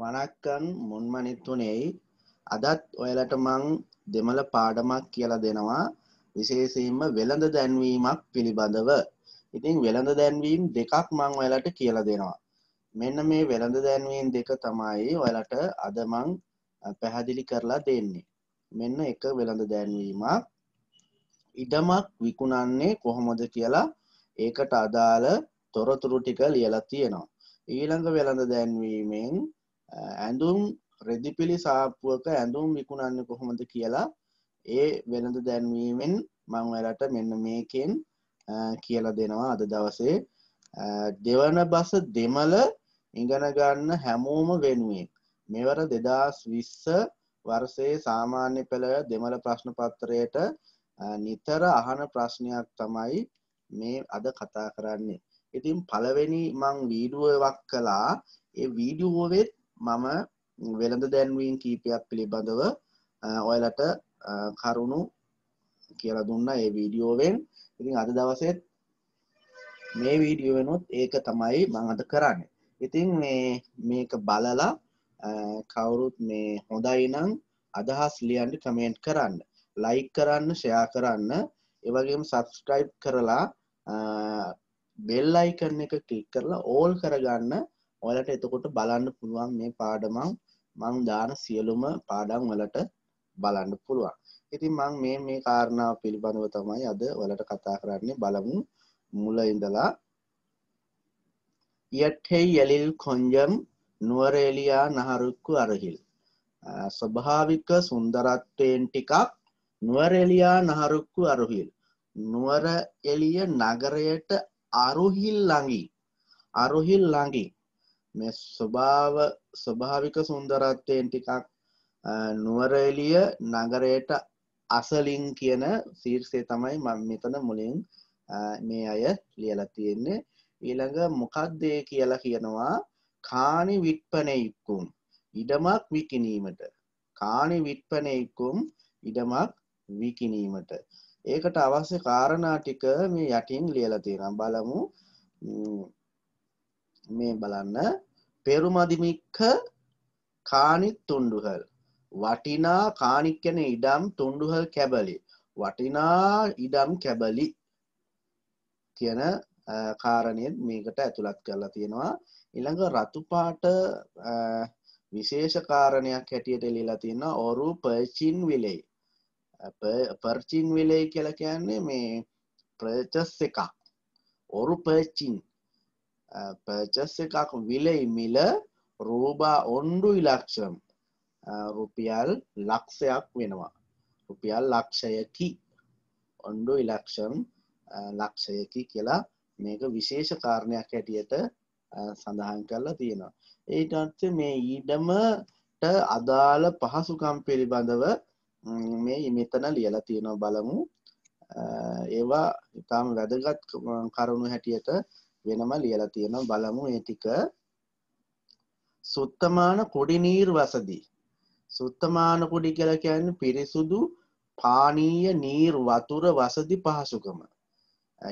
වණක්කන් මුන්මනිත්තුනේයි අදත් ඔයාලට මං දෙමළ පාඩමක් කියලා දෙනවා විශේෂයෙන්ම වෙළඳ දැන්වීමක් පිළිබඳව. ඉතින් වෙළඳ දැන්වීම් දෙකක් මං ඔයාලට කියලා දෙනවා. මෙන්න මේ වෙළඳ දැන්වීම් දෙක තමයි ඔයාලට අද මං පැහැදිලි කරලා දෙන්නේ. මෙන්න එක වෙළඳ දැන්වීමක් ඉඩමක් විකුණන්නේ කොහොමද කියලා ඒකට අදාළ තොරතුරු ටික ලියලා තියෙනවා. ඊළඟ වෙළඳ දැන්වීමෙන් ඇඳුම් රෙදිපිලි සාප්පුුවක ඇඳුම් විකුණන්න කොහොමද කියලා ඒ වෙළඳ දැන්වීමෙන් මංවැලට මෙන්න මේකෙන් කියල දෙනවා අද දවසේ දෙවන බස දෙමල ඉගන ගන්න හැමෝම වෙනුවෙන් මෙවර දෙදස් විස්ස වර්සේ සාමාන්‍ය පෙළ දෙමළ ප්‍රශ්න පත්තරයට නිතර අහන ප්‍රශ්නයක් තමයි මේ අද කතා කරන්නේ ඉතින් පළවෙනි මං වීඩුවක් කලා ඒ වීඩියෝවෙත් මම වෙළඳ දැන්වීන් කීපයක් පිළිබඳව ඔයලට කරුණු කියලා දුන්න ඒ වීඩියෝවෙන් ඉතින් අද දවසෙත් මේ වීඩියුවනුත් ඒක තමයි මඟට කරන්න ඉතින් මේ මේක බලලා කවුරුත් මේ හොඳයි නං අදහස් ලියන්ඩ කමෙන්ට් කරන්න ලයි කරන්න ෂයා කරන්න එවගේම සබස්ක්‍රයිබ් කරලා බෙල්ලයිකරන එක කලික් කරලා ඕල් කරගන්න ඔයාලට එතකොට බලන්න පුළුවන් මේ පාඩමම් මං දාන සියලුම පාඩම් වලට බලන්න පුළුවන්. ඉතින් මං මේ මේ කාරණාව පිළිබඳව තමයි අද ඔයාලට කතා කරන්නේ බලමු මුල ඉඳලා යට්හේ යලිල් කොන්ජම් නුවරේලියා නහරුක්කු අරහිල් ස්වභාවික සුන්දරත්වයෙන් ටිකක් නුවරෙලියා නහරුක්කු අරුහිල් නුවර එළිය නගරයට අරුහිල් ළඟි අරුහිල් ළඟි මේ ස්වභාව ස්වභාවික සුන්දරත්වයෙන් ටිකක් නුවරඑලිය නගරයට අසලින් කියන සීර්සය තමයි මම මෙතන මුලින් මේ අය ලියලා තියෙන්නේ ඊළඟ මොකක්ද ඒ කියලා කියනවා කාණි විට්පනෙයික්කුම් ඉඩමක් විකිනීමට කාණි විට්පනෙයික්කුම් ඉඩමක් විකිනීමට ඒකට අවශ්‍ය කාරණා ටික මේ යටින් ලියලා තියෙනවා බලමු මේ බලන්න පෙරුමදිමික්ක කානික් තුන්ඩුහල් වටිනා කානික් කැන ඉඩම් තුන්ඩුහල් කැබලි වටිනා ඉඩම් කැබලි කියන කාරණයත් මේකට ඇතුළත් කරලා තියෙනවා ඉළඟ රතුපාට විශේෂකාරණයක් හැටියට එලිලා තින්න ඔරු පර්චින් විලෙයි පර්චින් විලෙයි කියල කියන්නේ මේ ප්‍රචස් එකක් ඔරු පර්චින් පර්චස් එකක් විලයි මිල රෝබා ඔන්ඩු ඉලක්ෂම් රුපියල් ලක්ෂයක් වෙනවා රුපියල් ලක්ෂයකි ඔන්ඩු ඉලක්ෂම් ලක්ෂයකි කියලා මේක විශේෂ කාරණයක් හැටියට සඳහන් කරලා තියෙනවා ඒට අත්ස මේ ඊඩමට අදාළ පහසුකම් පිළිබඳව මේ මෙතන ලියලා තියෙනවා බලමු ඒවා ඉතාම වැදගත් කරුණු හැටියට වෙනම ලියලා තියෙනවා බලමු ඒ ටික සුත්තමාන කුඩි නීර්වසදී සුත්තමාන කුඩි කියලා කියන්නේ පිරිසුදු පානීය නීර් වතුර වසදි පහසුකම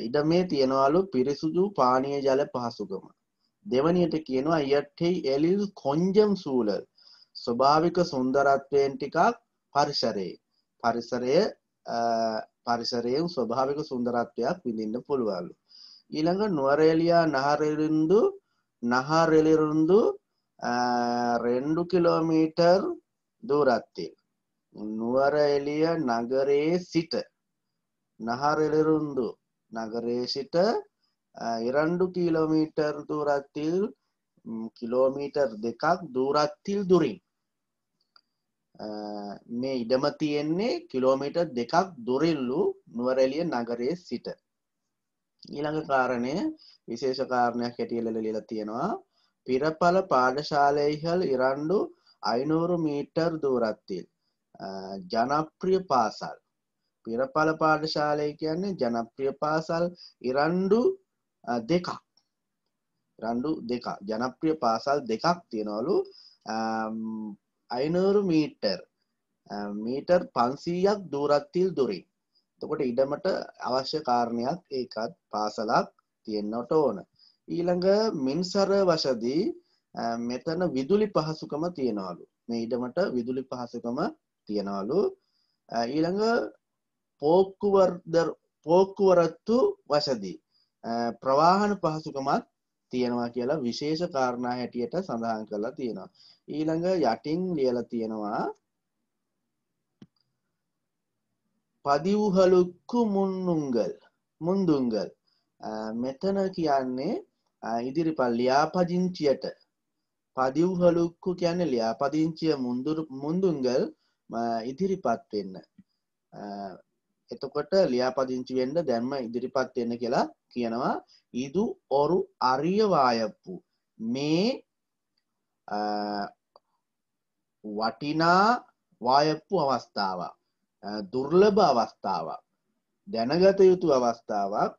ඉඩමේ තියනවලු පිරිසුදු පානීය ජල පහසුකම දෙවනියට කියනවා යට්ටෙයි එලිල් කොන්ජම් සූලල් ස්වභාවික සුන්දරත්වයෙන් ටිකක් පරිසරයේ පරිසරය පරිසරයෙන් ස්වභාවික සුන්දරත්වයක් විඳින්න පුළුවන්ලු ඊළඟ නුවරේලියා නහරෙලින්දු නහරෙලිරුන්දු రెండు కిలోమీటర్ దూరత్తిల్ නුවර එලිය නගරයේ සිට නහරෙලිරුන්දු නගරේ සිට இரண்டு கிலோமீட்டர் தூரத்தில் කිලෝමීටර් දෙකක් දූරත්තිල් දුරින් මේ ඉඩම තියෙන්නේ කිලෝමීටර් දෙකක් දුරිල්ලු නුවරෙලිය නගරයේ සිට ඊළඟ කාරණය විශේෂ කාරණයක් හැටියල ලියලා තියෙනවා පිරපල පාඩශාලයහල් ඉරණ්ඩු අයිනෝරු මීටර් දූරත්තිල් ජනප්‍රිය පාසල් පිරපල පාඩශාලය කියන්නේ ජනප්‍රිය පාසල් ඉරණ්ඩු දෙකක් රණ්ඩු දෙක ජනප්‍රිය පාසල් දෙකක් තියෙනවලු අයිනෝරු මීටර් මීටර් පන්සීයක් දූරත්තිල් දුරින් තකොට ඉඩමට අවශ්‍ය කාරණයක් ඒකත් පාසලක් තියෙන්න්නට ඕන. ඊළඟ මින්සර වශදී මෙතන විදුලි පහසුකම තියෙනවලු මේ ඉඩමට විදුලි පහසුකම තියෙනවලු ඊළඟ පෝක්කුවර්ද පෝක්කුවරත්තු වශදී ප්‍රවාහන පහසුකමත් තියෙනවා කියලා විශේෂ කාරණා හැටියට සඳහන් කරලා තියෙනවා. ඊළඟ යටින් ලියල තියෙනවා பதிவுகளுக்கு முன்னுங்கள் මුන්දුන්ගල් මෙතන කියන්නේ ඉදිරි පල් ලියාපදිංචියට පදිව්හලුක්කු කියන ලියාපදිංචිය මුන්දුන්ගල් ඉදිරිපත් වෙන්න එතකොට ලියාපදිංචි වෙන්ඩ දැම්ම ඉදිරිපත් වෙන්න කියලා කියනවා ඉදු ඔරු අරියවායප්පු මේ වටිනා වායප්පු අවස්ථාවක් දුර්ලභ අවස්ථාවක් දැනගත යුතු අවස්ථාවක්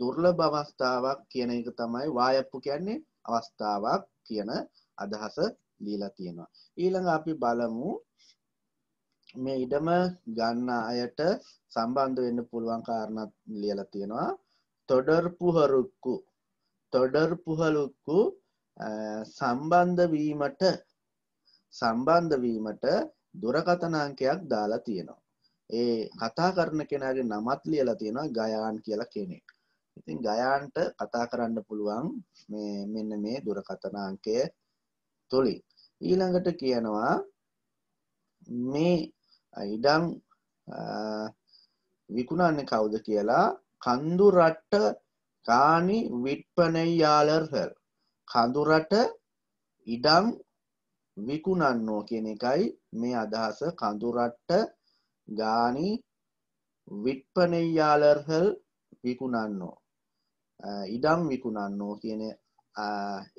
දුර්ලභ අවස්ථාවක් කියන එක තමයි වායප්පු කියන්නේ අවස්ථාවක් කියන අදහස දීලා තියෙනවා. ඊළඟ අපි බලමු මේ ඉඩම ගන්න අයට සම්බන්ධ වෙන්න පුළුවන් කාරණා ලියලා තියෙනවා. තොඩර්පුහරුක්කු තොඩර්පුහලුක්කු සම්බන්ධ වීමට සම්බන්ධ වීමට දුරකථන අංකයක් දාලා තියෙනවා. ඒ කතා කරන කෙනාගේ නමත් ලියලා තියෙනවා ගයාන් කියලා කෙනෙක්. ඉතින් ගයාන්ට කතා කරන්න පුළුවන් මේ මෙන්න මේ දුරකථන අංකය තුලින්. ඊළඟට කියනවා මේ ඉඩම් විකුණන්නේ කවුද කියලා කඳුරට කානි විට්පනයාලර්හල් කඳුරට ඉඩම් විකුණන්නෝ කියන එකයි මේ අදහස කඳුරට්ට ගානි විට්පනෙයාලර්හල් විකුණන්නෝ ඉඩම් විකුණන්නෝ කියන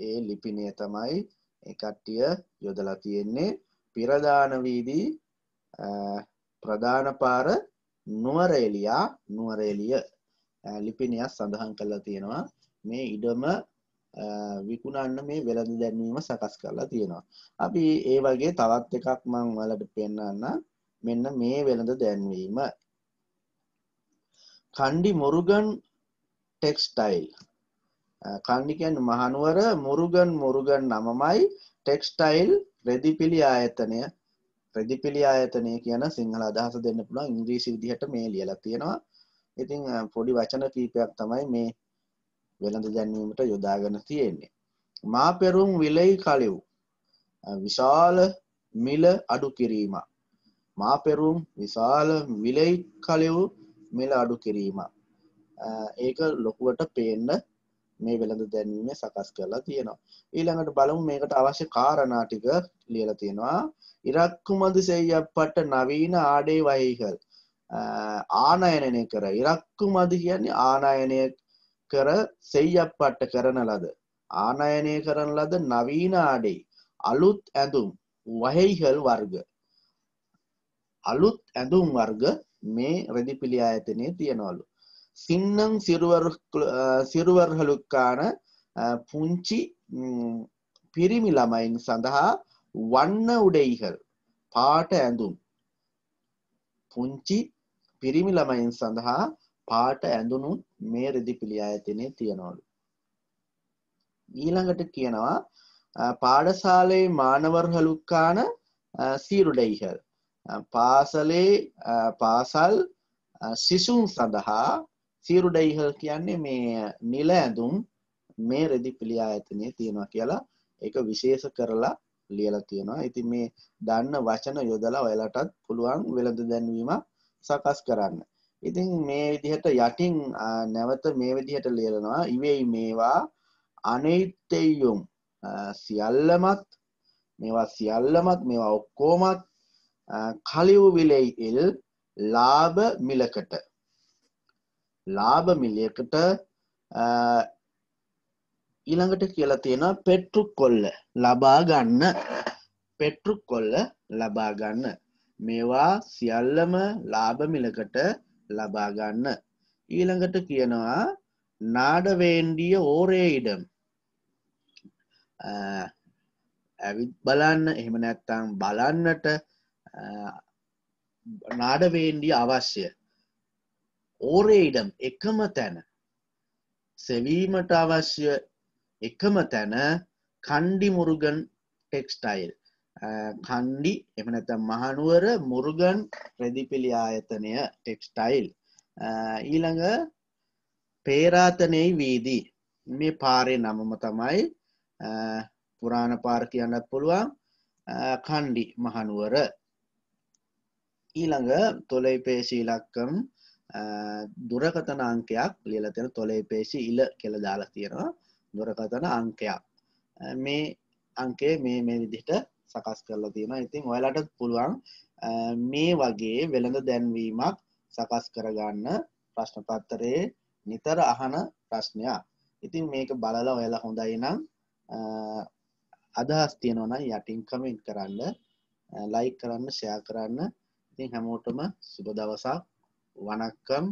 ඒ ලිපිනය තමයි එකට්ටිය යොදලා තියෙන්නේ පිරදානවීදී ප්‍රධානපාර නුවරේලියා නුවරේලිය ලිපිනයක් සඳහන් කරලා තියෙනවා මේ ඉඩම විකුණන්න මේ වෙළඳ දැන්වීම සකස් කරලා තියෙනවා. අපි ඒ වගේ තවත් එකක් මං ඔයාලට පෙන්වන්න මෙන්න මේ වෙළඳ දැන්වීම. කණ්ඩි මොරුගන් ටෙක්ස්ටයිල් කණ්ඩි කියන්නේ මහනුවර මොරුගන් මොරුගන් නමමයි ටෙක්ස්ටයිල් රෙදිපිලි ආයතනය රෙදිපිලි ආයතනය කියන සිංහල අදහස දෙන්න පුළුවන් ඉංග්‍රීසි විදිහට මේ ලියලා තියෙනවා. ඉතින් පොඩි වචන කීපයක් තමයි මේ වෙළඳ දැන්වීමට යොදාගෙන තියෙන්නේ. මාපෙරුම් විලයි කලිව් විශාල මිල අඩු කිරීම. මාපෙරුම් විශාල විලයි කලිව් මිල අඩු කිරීම. ඒක ලොකුවට පේන්න මේ වෙළඳ දැන්වීම සකස් කරලා තියෙනවා. ඊළඟට බලමු මේකට අවශ්‍ය කාරණා ටික ලියලා තියෙනවා. ඉරක්කුමදු සෙයියප්පට නවීන ආඩේ වහිකල් ආනයනය කර ඉරක්කු මදි කියන්නේ ආනායනය කර සෙයියප්පට්ට කරන ලද ආනයනය කරන ලද නවීන ආඩේ අලුත් ඇඳුම් වහෙයිහල් වර්ග අලුත් ඇඳුම් වර්ග මේ රෙදිපිළි ආයතනය තියෙනවලු සින්නං සිරුවර්හලුක්කාන පුංචි පිරිමි ළමයින් සඳහා වන්න උඩෙයිහල් පාට ඇඳුම් පුංචි පිරිමි ළමයින් සඳහා පාට ඇඳුණු මේ රෙදිපිලි ආයතනය තියෙනවලු. ඊළඟට කියනවා පාඩශාලේ මානවර් හලුක්කාන සීරුඩයිහල් පාසලේ පාසල් සිසුන් සඳහා සීරුඩයිහල් කියන්නේ මේ නිල ඇඳුම් මේ රෙදි පිළියා ඇතනය තියෙනවා කියලා එක විශේෂ කරලා ලියල තියෙනවා ඉති මේ දන්න වචන යොදලා ඔයලටත් පුළුවන් වෙළඳ දැන්වීම සකස් කරන්න ඉතින් මේ විදිහට යටින් නැවත මේ විදිහට ලියලනවා ඉවෙයි මේවා අනෛත්‍යයුම් සියල්ලමත් මේවා සියල්ලමත් මේවා ඔක්කෝමත් කලිව් විලෙයි එල් ලාභ මිලකට ලාභ මිලියකට ඊළඟට කියලා තියෙන පෙට්ටු කොල්ල ලබා ගන්න පෙට්ටු කොල්ල ලබා ගන්න මේවා සියල්ලම ලාභ මිලකට ලබා ගන්න. ඊළඟට කියනවා නාඩවේන්ඩිය ඕරේ ඉඩම් ඇවිත් බලන්න එහෙම නැත්තම් බලන්නට නාඩවේන්ඩිය අවශ්‍ය ඕරේ ඉඩම් එකම තැන සෙවීමට අවශ්‍ය එකම තැන කණ්ඩි මුරුගන් ටෙක්ස්ටයිල් කණ්ඩි එම නැතම් මහනුවර මුරුගන් ප්‍රදිපිලි ආයතනය ටෙක්ස්ටයිල් ඊළඟ පේරාතනයයි වීදී මේ පාරේ නමම තමයි පුරාණ පාර කියන්නත් පුළුවන් කණ්ඩි මහනුවර ඊළඟ තොලයි පේශී ලක්කම් දුරකතන අංකයක් ලියලතෙන තොලයි පේශි ඉල කෙළ දාලා තියෙනවා දුරකතන අංකයක් මේ අංකේ මේ මේ විදිහට සකස් කරලා තියෙනවා ඉතින් ඔයාලට පුළුවන් මේ වගේ වෙළඳ දැන්වීමක් සකස් කරගන්න ප්‍රශ්න පත්තරේ නිතර අහන ප්‍රශ්නයක් ඉතින් මේක බලලා ඔයාලා හොඳයි නම් අදහස් තියෙනවා නම් යටින් කමෙන්ට් කරන්න ලයික් කරන්න ෂෙයා කරන්න ඉතින් හැමෝටම සුබ දවසක් වණක්කම්